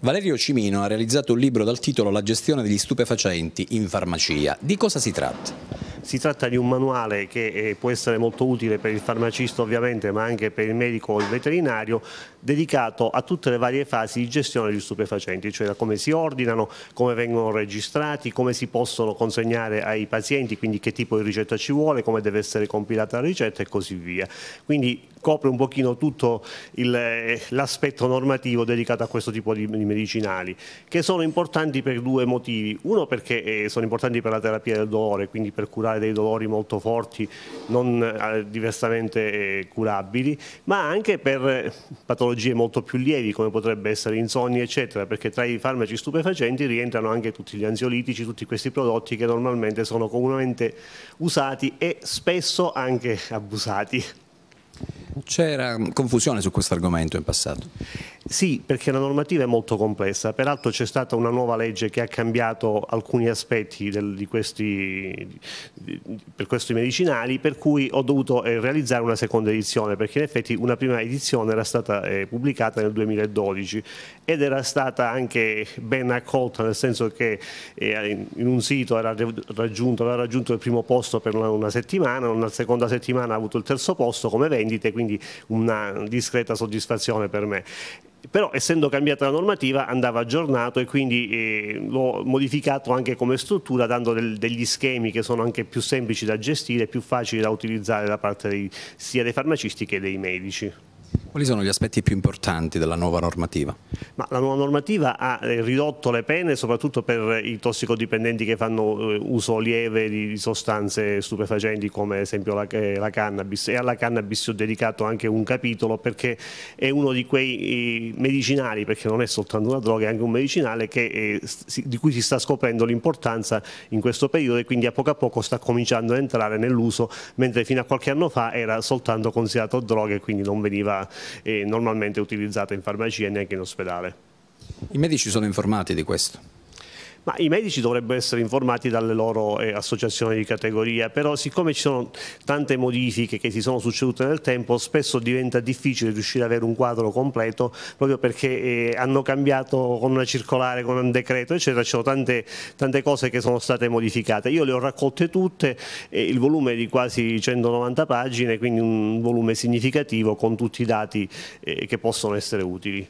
Valerio Cimino ha realizzato un libro dal titolo La gestione degli stupefacenti in farmacia. Di cosa si tratta? Si tratta di un manuale che eh, può essere molto utile per il farmacista ovviamente ma anche per il medico o il veterinario dedicato a tutte le varie fasi di gestione degli stupefacenti, cioè da come si ordinano, come vengono registrati, come si possono consegnare ai pazienti, quindi che tipo di ricetta ci vuole, come deve essere compilata la ricetta e così via. Quindi copre un pochino tutto eh, l'aspetto normativo dedicato a questo tipo di, di, medicinali, che sono importanti per due motivi. Uno perché eh, sono importanti per la terapia del dolore, quindi per curare causare dei dolori molto forti, non eh, diversamente eh, curabili, ma anche per eh, patologie molto più lievi come potrebbe essere insonni eccetera, perché tra i farmaci stupefacenti rientrano anche tutti gli ansiolitici, tutti questi prodotti che normalmente sono comunemente usati e spesso anche abusati. C'era confusione su questo argomento in passato? Sì, perché la normativa è molto complessa, peraltro c'è stata una nuova legge che ha cambiato alcuni aspetti del, di questi, di, per questi medicinali, per cui ho dovuto eh, realizzare una seconda edizione, perché in effetti una prima edizione era stata eh, pubblicata nel 2012 ed era stata anche ben accolta, nel senso che eh, in un sito raggiunto, aveva raggiunto il primo posto per una, una settimana, una seconda settimana ha avuto il terzo posto come vendite, quindi quindi una discreta soddisfazione per me però essendo cambiata la normativa andava aggiornato e quindi eh, l'ho modificato anche come struttura dando del, degli schemi che sono anche più semplici da gestire, e più facili da utilizzare da parte dei, sia dei farmacisti che dei medici. Quali sono gli aspetti più importanti della nuova normativa? Ma la nuova normativa ha eh, ridotto le pene soprattutto per i tossicodipendenti che fanno eh, uso lieve di sostanze stupefacenti come ad esempio la, eh, la cannabis e alla cannabis ho dedicato anche un capitolo perché è uno di quei medicinali, perché non è soltanto una droga, è anche un medicinale che, di cui si sta scoprendo l'importanza in questo periodo e quindi a poco a poco sta cominciando ad entrare nell'uso mentre fino a qualche anno fa era soltanto considerato droga e quindi non veniva e normalmente utilizzata in farmacia e neanche in ospedale. I medici sono informati di questo? Ma i medici dovrebbero essere informati dalle loro eh, associazioni di categoria, però siccome ci sono tante modifiche che si sono succedute nel tempo, spesso diventa difficile riuscire ad avere un quadro completo, proprio perché eh, hanno cambiato con una circolare, con un decreto, eccetera, ci sono tante, tante, cose che sono state modificate. Io le ho raccolte tutte, eh, il volume è di quasi 190 pagine, quindi un volume significativo con tutti i dati eh, che possono essere utili.